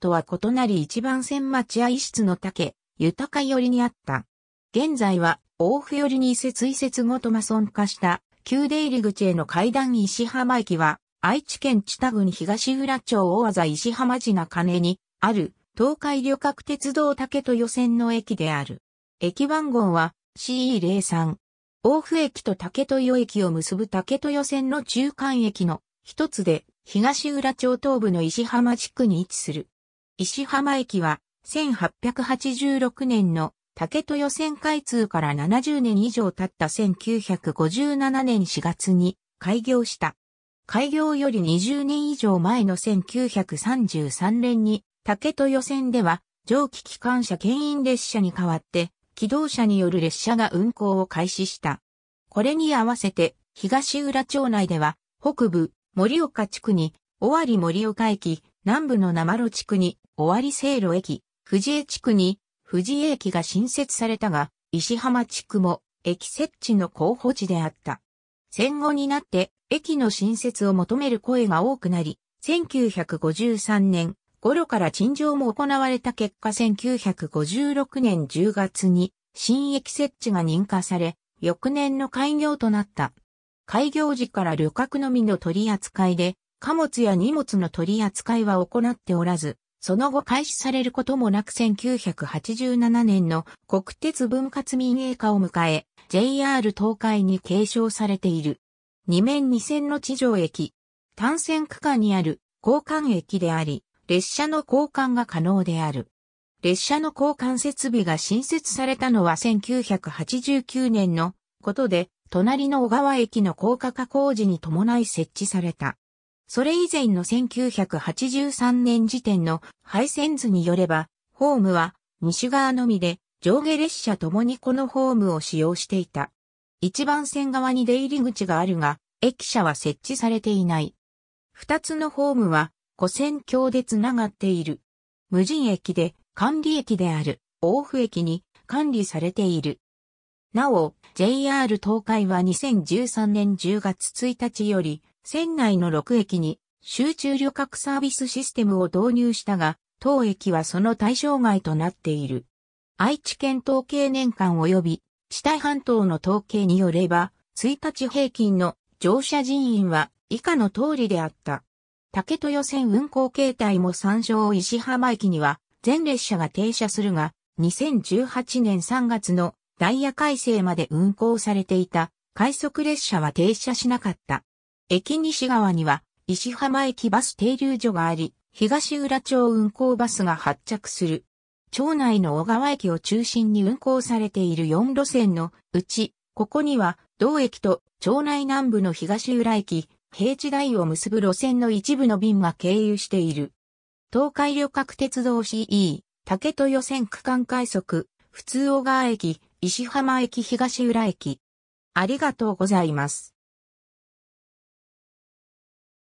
とは異なり一番線待合室の竹、豊か寄りにあった。現在は、大府寄りに移設移設ごとマソン化した、旧出入り口への階段石浜駅は、愛知県知多郡東浦町大技石浜寺金に、ある、東海旅客鉄道竹予選の駅である。駅番号は CE03。大府駅と竹豊駅を結ぶ竹豊線の中間駅の一つで、東浦町東部の石浜地区に位置する。石浜駅は1886年の竹豊線開通から70年以上経った1957年4月に開業した。開業より20年以上前の1933年に竹豊線では蒸気機関車牽引列車に代わって機動車による列車が運行を開始した。これに合わせて東浦町内では北部森岡地区に尾張森岡駅、南部の生路地区に尾張西路駅、藤江地区に藤江駅が新設されたが、石浜地区も駅設置の候補地であった。戦後になって駅の新設を求める声が多くなり、1953年頃から陳情も行われた結果1956年10月に新駅設置が認可され、翌年の開業となった。開業時から旅客のみの取り扱いで、貨物や荷物の取り扱いは行っておらず、その後開始されることもなく1987年の国鉄分割民営化を迎え、JR 東海に継承されている。二面二線の地上駅。単線区間にある交換駅であり、列車の交換が可能である。列車の交換設備が新設されたのは1989年のことで、隣の小川駅の高架化工事に伴い設置された。それ以前の1983年時点の配線図によれば、ホームは西側のみで上下列車ともにこのホームを使用していた。一番線側に出入り口があるが、駅舎は設置されていない。二つのホームは、古線橋でつながっている。無人駅で管理駅である大府駅に管理されている。なお、JR 東海は2013年10月1日より、船内の6駅に集中旅客サービスシステムを導入したが、当駅はその対象外となっている。愛知県統計年間及び、地帯半島の統計によれば、1日平均の乗車人員は以下の通りであった。竹豊線運行形態も参照石浜駅には全列車が停車するが、2018年3月のダイヤ改正まで運行されていた快速列車は停車しなかった。駅西側には、石浜駅バス停留所があり、東浦町運行バスが発着する。町内の小川駅を中心に運行されている4路線のうち、ここには、同駅と町内南部の東浦駅、平地台を結ぶ路線の一部の便が経由している。東海旅客鉄道 CE、竹予選区間快速、普通小川駅、石浜駅東浦駅。ありがとうございます。